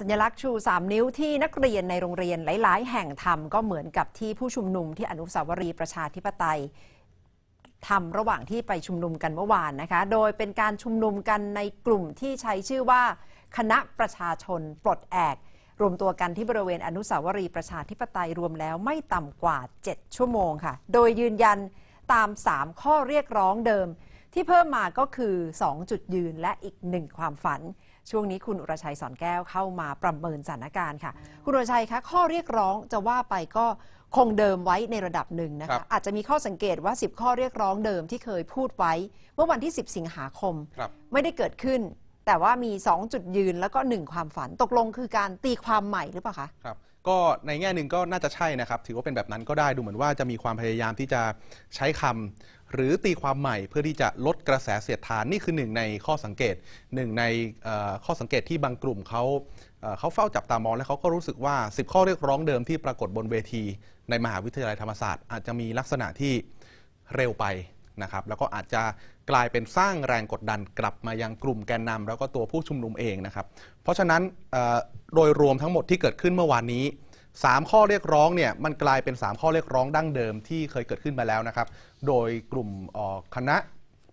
สัญลักษณ์ชู3นิ้วที่นักเรียนในโรงเรียนหลายๆ แห่งทำก็เหมือนกับที่ผู้ชุมนุมที่อนุสาวรีย์ประชาธิปไตยทำระหว่างที่ไปชุมนุมกันเมื่อวานนะคะ โดยเป็นการชุมนุมกันในกลุ่มที่ใช้ชื่อว่า คณะประชาชนปลดแอก รวมตัวกันที่บริเวณอนุสาวรีย์ประชาธิปไตยรวมแล้วไม่ต่ำกว่า 7 ชั่วโมงค่ะ โดยยืนยันตาม 3 ข้อเรียกร้องเดิมที่เพิ่มมาก็คือ2จุดยืนและอีก 1 ความฝันช่วงนี้คุณอุรชัยสอนแก้วเข้ามาประเมินสถานการณ์ค่ะ คุณอุรชัยคะ ข้อเรียกร้องจะว่าไปก็คงเดิมไว้ในระดับหนึ่งนะคะ อาจจะมีข้อสังเกตว่า 10 ข้อเรียกร้องเดิมที่เคยพูดไว้ เมื่อวันที่ 10 สิงหาคมคไม่ได้เกิดขึ้น แต่ว่ามี 2 จุดยืนแล้วก็ 1 ความฝันตกลงคือการตีความใหม่หรือเปล่าคะครับก็ในแง่หนึ่งก็น่าจะใช่นะครับ ถือว่าเป็นแบบนั้นก็ได้ดูเหมือนว่าจะมีความพยายามที่จะใช้คำ หรือตีความใหม่เพื่อที่จะลดกระแสเสียดทานนี่คือหนึ่งในข้อสังเกต หนึ่งในข้อสังเกตที่บางกลุ่มเขาเขาเฝ้าจับตามองและเขาก็รู้สึกว่า10ข้อเรียกร้องเดิมที่ปรากฏบนเวที ในมหาวิทยาลัยธรรมศาสตร์ อาจจะมีลักษณะที่เร็วไปนะครับแล้วก็อาจจะกลายเป็นสร้างแรงกดดันกลับมายังกลุ่มแกนนำ แล้วก็ตัวผู้ชุมนุมเองนะครับเพราะฉะนั้นโดยรวมทั้งหมดที่เกิดขึ้นเมื่อวานนี้ 3 ข้อเรียกร้องเนี่ยมันกลายเป็น 3 ข้อเรียกร้องดั้งเดิมที่เคยเกิดขึ้นมาแล้วนะครับโดยกลุ่มคณะ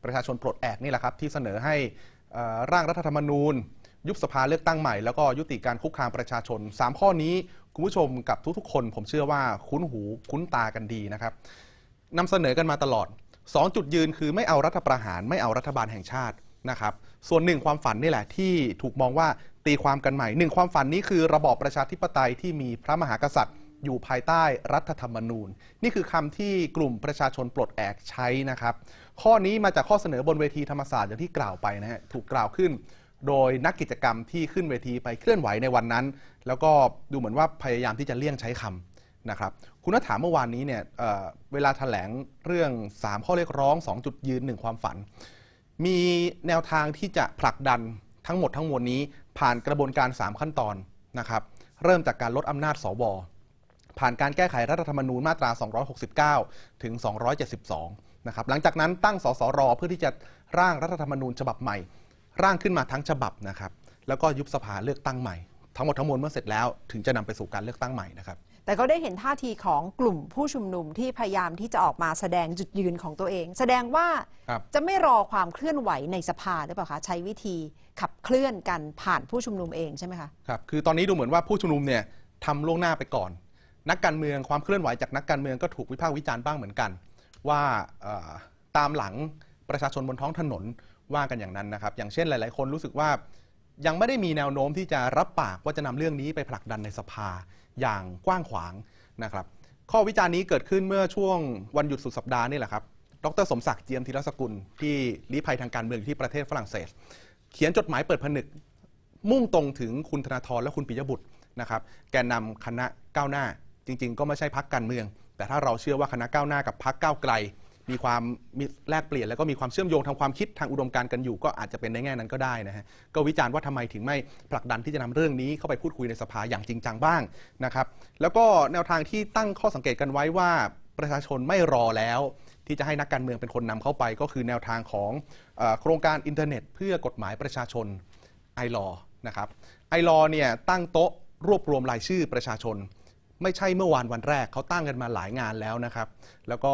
ประชาชนปลดแอกนี่แหละครับที่เสนอให้ร่างรัฐธรรมนูญ ยุบสภาเลือกตั้งใหม่แล้วก็ยุติการคุกคามประชาชน 3 ข้อนี้คุณผู้ชมกับทุกๆ คน ผมเชื่อว่าคุ้นหูคุ้นตากันดีนะครับนำเสนอกันมาตลอดสองจุดยืนคือไม่เอารัฐประหารไม่เอารัฐบาลแห่งชาตินะครับส่วนหนึ่งความฝันนี่แหละที่ถูกมองว่าตีความกันใหม่หนึ่งความฝันนี้คือระบอบประชาธิปไตยที่มีพระมหากษัตริย์ อยู่ภายใต้รัฐธรรมนูญ นี่คือคำที่กลุ่มประชาชนปลดแอกใช้นะครับ ข้อนี้มาจากข้อเสนอบนเวทีธรรมศาสตร์อย่างที่กล่าวไปนะฮะถูกกล่าวขึ้น โดยนักกิจกรรมที่ขึ้นเวทีไปเคลื่อนไหวในวันนั้น แล้วก็ดูเหมือนว่าพยายามที่จะเลี่ยงใช้คำนะครับคุณนัถามเมื่อวานนี้เนี่ยเเวลาถแถลงเรื่อง 3 ข้อเรียกร้อง2จุดยืน1ความฝัน มีแนวทางที่จะผลักดันทั้งหมดทั้งมวลนี้ผ่านกระบวนการ 3 ขั้นตอนนะครับเริ่มจากการลดอำนาจสวผ่านการแก้ไขรัฐธรรมนูญมาตรา 269 ถึง 272 นะครับหลังจากนั้นตั้งสสรเพื่อที่จะร่างรัฐธรรมนูญฉบับใหม่ ร่างขึ้นมาทั้งฉบับนะครับแล้วก็ยุบสภาเลือกตั้งใหม่ทั้งหมดทั้งมวลเมื่อเสร็จแล้ว ถึงจะนำไปสู่การเลือกตั้งใหม่นะครับ แต่ก็ได้เห็นท่าทีของกลุ่มผู้ชุมนุมที่พยายามที่จะออกมาแสดงจุดยืนของตัวเอง แสดงว่าจะไม่รอความเคลื่อนไหวในสภาหรือเปล่าคะ ใช้วิธีขับเคลื่อนกันผ่านผู้ชุมนุมเองใช่ไหมคะครับคือตอนนี้ดูเหมือนว่าผู้ชุมนุมเนี่ยทำล่วงหน้าไปก่อน นักการเมืองความเคลื่อนไหวจากนักการเมืองก็ถูกวิพากษ์วิจารณ์บ้างเหมือนกัน ว่าตามหลังประชาชนบนท้องถนนว่ากันอย่างนั้นนะครับ อย่างเช่นหลาย ๆคนรู้สึกว่ายังไม่ได้มีแนวโน้มที่จะรับปากว่าจะนำเรื่องนี้ไปผลักดันในสภาอย่างกว้างขวางนะครับข้อวิจารณ์นี้เกิดขึ้นเมื่อช่วงวันหยุดสุดสัปดาห์นี่แหละครับดรสมศักดิ์เจียมธีรสกุลที่ลี้ภัยทางการเมืองที่ประเทศฝรั่งเศส เขียนจดหมายเปิดผนึก มุ่งตรงถึงคุณธนาธรและคุณปิยบุตรนะครับ แกนนำคณะก้าวหน้า จริง ๆ ก็ไม่ใช่พักการเมือง แต่ถ้าเราเชื่อว่าคณะก้าวหน้ากับพักก้าวไกลมีความมีแลกเปลี่ยนแล้วก็มีความเชื่อมโยงทางความคิดทางอุดมการณ์กันอยู่ ก็อาจจะเป็นในแง่นั้นก็ได้นะฮะก็วิจารณ์ว่าทำไมถึงไม่ ผลักดันที่จะนำเรื่องนี้เข้าไปพูดคุยในสภาอย่างจริงจังบ้างนะครับแล้วก็แนวทางที่ตั้งข้อสังเกตกันไว้ว่า ประชาชนไม่รอแล้ว ที่จะให้นักการเมืองเป็นคนนำเข้าไป ก็คือแนวทางของโครงการอินเทอร์เน็ต เพื่อกฎหมายประชาชนไอรอนะครับไอรอเนี่ยตั้งโต๊ะรวบรวมรายชื่อประชาชน ไม่ใช่เมื่อวานวันแรกเขาตั้งกันมาหลายงานแล้วนะครับแล้วก็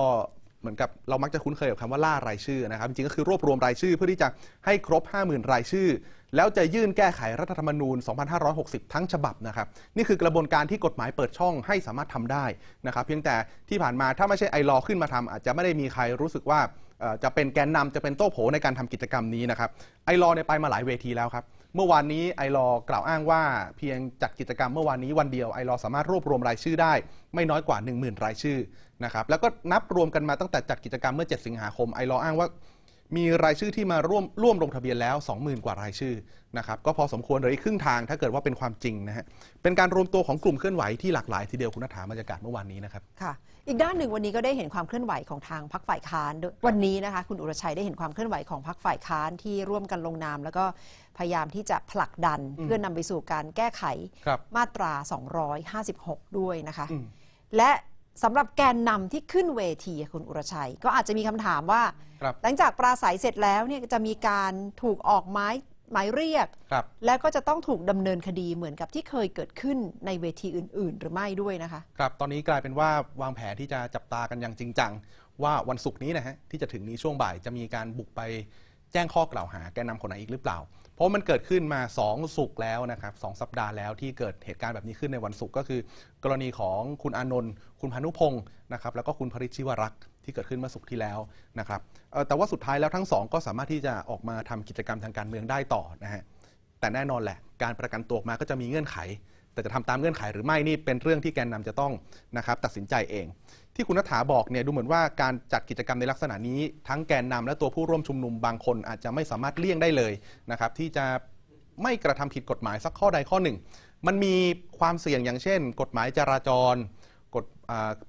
มือนกับเรามักจะคุ้นเคยกับคำว่าล่ารายชื่อนะครับจริง ๆ ก็คือรวบรวมรายชื่อเพื่อที่จะให้ครบ 50,000 รายชื่อ แล้วจะยื่นแก้ไขรัฐธรรมนูญ 2560 ทั้งฉบับนะครับ นี่คือกระบวนการที่กฎหมายเปิดช่องให้สามารถทำได้นะครับเพียงแต่ที่ผ่านมาถ้าไม่ใช่ไอรอขึ้นมาทำ อาจจะไม่ได้มีใครรู้สึกว่าจะเป็นแกนนำจะเป็นโต้โผในการทำกิจกรรมนี้นะครับไอรอเนไปมาหลายเวทีแล้วครับเมื่อวานนี้ไอรอกล่าวอ้างว่าเพียงจัดกิจกรรมเมื่อวานนี้วันเดียวไอรอสามารถรวบรวมรายชื่อได้ ไม่น้อยกว่า 10,000 รายชื่อนะครับแล้วก็นับรวมกันมาตั้งแต่จัดกิจกรรมเมื่อ 7 สิงหาคมไอรออ้างว่ามีรายชื่อที่มาร่วมร่วมลงทะเบียนแล้ว 20,000 กว่ารายชื่อนะครับ ก็พอสมควรเลยครึ่งทาง ถ้าเกิดว่าเป็นความจริงนะฮะ เป็นการรวมตัวของกลุ่มเคลื่อนไหวที่หลากหลาย ทีเดียวคุณนัฐาบรรยากาศเมื่อวานนี้นะครับ ค่ะอีกด้านหนึ่งวันนี้ก็ได้เห็นความเคลื่อนไหวของทางพรรคฝ่ายค้านววันนี้นะคะคุณอุรชัยได้เห็นความเคลื่อนไหวของพรรคฝ่ายค้านที่ร่วมกันลงนาม แล้วก็พยายามที่จะผลักดัน เพื่อนำไปสู่การแก้ไขมาตรา 256 ด้วยนะคะ และสำหรับแกนนำที่ขึ้นเวทีคุณอุรชัย ก็อาจจะมีคำถามว่า หลังจากปราศัยเสร็จแล้วเนี่ยจะมีการถูกออกไม้หมายเรียก แล้วก็จะต้องถูกดำเนินคดีเหมือนกับที่เคยเกิดขึ้นในเวทีอื่น ๆ หรือไม่ด้วยนะคะ ครับตอนนี้กลายเป็นว่าวางแผนที่จะจับตากันอย่างจริงจังว่าวันศุกร์นี้นะฮะที่จะถึงนี้ช่วงบ่าย จะมีการบุกไปแจ้งข้อกล่าวหาแกนนำคนไหนอีกหรือเปล่าเพราะมันเกิดขึ้นมา 2 สุกแล้วนะครับสสัปดาห์แล้วที่เกิดเหตุการณ์แบบนี้ขึ้นในวันศุกร์ก็คือ กรณีของคุณอนนท์คุณพานุพงศ์นะครับแล้วก็คุณพริชิวรักษ์ที่เกิดขึ้นเมื่อศุกร์ที่แล้วนะครับแต่ว่าสุดท้ายแล้วทั้งสองก็สามารถที่จะออกมาทำกิจกรรมทางการเมืองได้ต่อนะฮะแต่แน่นอนแหละการประกันตัวออกมาก็จะมีเงื่อนไขแต่จะทำตามเงื่อนไขหรือไม่นี่เป็นเรื่องที่แกนนำจะต้องนะครับ ตัดสินใจเอง ที่คุณนัฐาบอกเนี่ยดูเหมือนว่าการจัดกิจกรรมในลักษณะนี้ ทั้งแกนนำและตัวผู้ร่วมชุมนุมบางคนอาจจะไม่สามารถเลี่ยงได้เลยนะครับที่จะไม่กระทำผิดกฎหมายสักข้อใดข้อหนึ่ง มันมีความเสี่ยงอย่างเช่น กฎหมายจราจรกฎ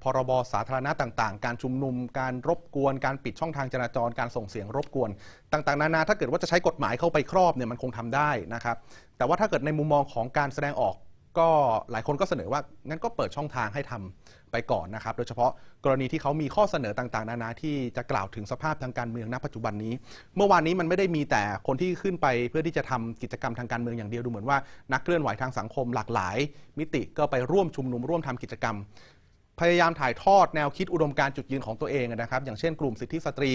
พรบสาธารณะต่างๆ การชุมนุม การรบกวน การปิดช่องทางจราจร การส่งเสียงรบกวน ต่างๆนานาถ้าเกิดว่าจะใช้กฎหมายเข้าไปครอบเนี่ยมันคงทำได้นะครับแต่ว่าถ้าเกิดในมุมมองของการแสดงออกก็หลายคนก็เสนอว่า งั้นก็เปิดช่องทางให้ทำไปก่อนนะครับ โดยเฉพาะกรณีที่เขามีข้อเสนอต่าง ๆ นานาที่จะกล่าวถึงสภาพทางการเมืองณ ปัจจุบันนี้ เมื่อวานนี้มันไม่ได้มีแต่คนที่ขึ้นไปเพื่อที่จะทำกิจกรรมทางการเมืองอย่างเดียว ดูเหมือนว่านักเคลื่อนไหวทางสังคมหลากหลาย มิติก็ไปร่วมชุมนุมร่วมทำกิจกรรม พยายามถ่ายทอด แนวคิดอุดมการจุดยืนของตัวเองนะครับ อย่างเช่นกลุ่มสิทธิสตรี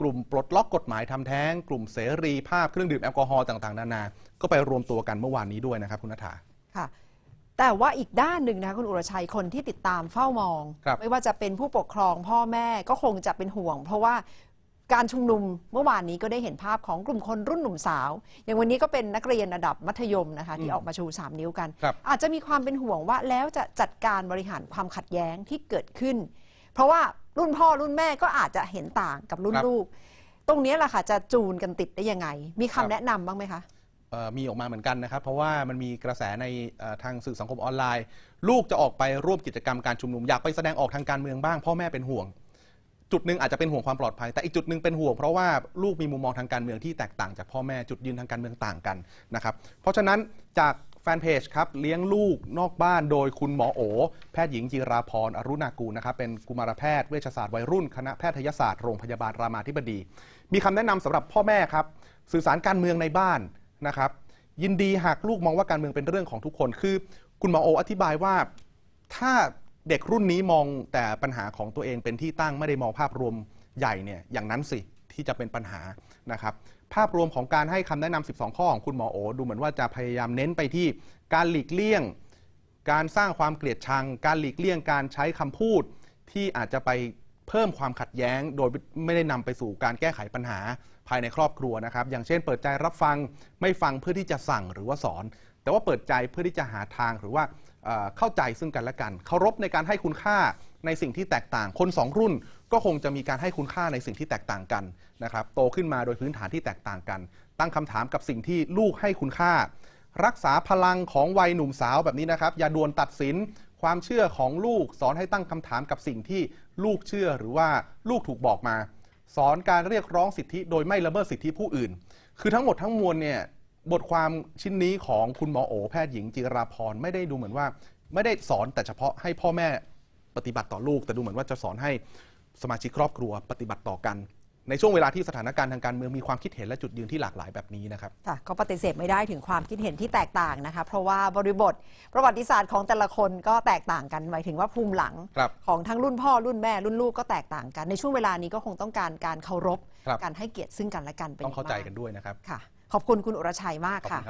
กลุ่มปลดล็อกกฎหมายทำแท้ง กลุ่มเสรีภาพเครื่องดื่มแอลกอฮอล์ต่างๆนานา ก็ไปรวมตัวกันเมื่อวานนี้ด้วยนะครับคุณนัฐาค่ะแต่ว่าอีกด้านหนึ่งนะคุณอุรชัยคนที่ติดตามเฝ้ามองไม่ว่าจะเป็นผู้ปกครองพ่อแม่ก็คงจะเป็นห่วงเพราะว่าการชุมนุมเมื่อวานนี้ก็ได้เห็นภาพของกลุ่มคนรุ่นหนุ่มสาวอย่างวันนี้ก็เป็นนักเรียนระดับมัธยมนะคะที่ออกมาชู 3 นิ้วกัน อาจจะมีความเป็นห่วงว่าแล้วจะจัดการบริหารความขัดแย้งที่เกิดขึ้น เพราะว่ารุ่นพ่อรุ่นแม่ก็อาจจะเห็นต่างกับรุ่นลูกตรงนี้แหละค่ะจะจูนกันติดได้ยังไง มีคำแนะนำบ้างไหมคะมีออกมาเหมือนกันนะครับ เพราะว่ามันมีกระแสในทางสื่อสังคมออนไลน์ ลูกจะออกไปร่วมกิจกรรม การชุมนุมอยากไปแสดงออกทางการเมืองบ้าง พ่อแม่เป็นห่วง จุดหนึ่งอาจจะเป็นห่วงความปลอดภัย แต่อีกจุดหนึ่งเป็นห่วงเพราะว่าลูกมีมุมมองทางการเมืองที่แตกต่างจากพ่อแม่จุดยืนทางการเมืองต่างกันนะครับเพราะฉะนั้นจากแฟนเพจครับเลี้ยงลูกนอกบ้านโดยคุณหมอโอแพทย์หญิงจิราพรอรุณากูนะครับเป็นกุมารแพทย์เวชศาสตร์วัยรุ่นคณะแพทยศาสตร์โรงพยาบาลรามาธิบดี มีคำแนะนำสำหรับพ่อแม่ครับสื่อสารการเมืองในบ้านนะครับยินดีหากลูกมองว่าการเมืองเป็นเรื่องของทุกคนคือ คุณหมอโออธิบายว่าถ้าเด็กรุ่นนี้มองแต่ปัญหาของตัวเองเป็นที่ตั้งไม่ได้มองภาพรวมใหญ่เนี่ยอย่างนั้นสิที่จะเป็นปัญหานะครับภาพรวมของการให้คำแนะนำ12 ข้อของคุณหมอโอ ดูเหมือนว่าจะพยายามเน้นไปที่การหลีกเลี่ยง การสร้างความเกลียดชัง การหลีกเลี่ยง การใช้คำพูดที่อาจจะไปเพิ่มความขัดแย้งโดยไม่ได้นำไปสู่การแก้ไขปัญหาภายในครอบครัวนะครับ อย่างเช่น เปิดใจรับฟังไม่ฟังเพื่อที่จะสั่งหรือว่าสอน แต่ว่าเปิดใจเพื่อที่จะหาทางหรือว่าเข้าใจซึ่งกันและกัน เคารพในการให้คุณค่าในสิ่งที่แตกต่าง คน 2 รุ่นก็คงจะมีการให้คุณค่าในสิ่งที่แตกต่างกันนะครับ โตขึ้นมาโดยพื้นฐานที่แตกต่างกัน ตั้งคำถามกับสิ่งที่ลูกให้คุณค่า รักษาพลังของวัยหนุ่มสาวแบบนี้นะครับ อย่าด่วนตัดสิน ความเชื่อของลูก สอนให้ตั้งคำถามกับสิ่งที่ลูกเชื่อหรือว่าลูกถูกบอกมา สอนการเรียกร้องสิทธิโดยไม่ละเมิดสิทธิผู้อื่น คือทั้งหมดทั้งมวลเนี่ยบทความชิ้นนี้ของคุณหมอโอแพทย์หญิงจิราพรไม่ได้ดูเหมือนว่า ไม่ได้สอนแต่เฉพาะให้พ่อแม่ปฏิบัติต่อลูก แต่ดูเหมือนว่าจะสอนให้สมาชิกครอบครัวปฏิบัติต่อกันในช่วงเวลาที่สถานการณ์ทางการเมืองมีความคิดเห็นและจุดยืนที่หลากหลายแบบนี้นะครับค่ะก็ปฏิเสธไม่ได้ถึงความคิดเห็นที่แตกต่างนะคะเพราะว่าบริบทประวัติศาสตร์ของแต่ละคนก็แตกต่างกันหมายถึงว่าภูมิหลัง ของทั้งรุ่นพ่อรุ่นแม่รุ่นลูกก็แตกต่างกันในช่วงเวลานี้ก็คงต้องการการเคารพการให้เกียรติซึ่งกันและกันเป็นต้องเข้าใจกันด้วยนะครับค่ะขอบคุณคุณอุรชัยมากค่ะ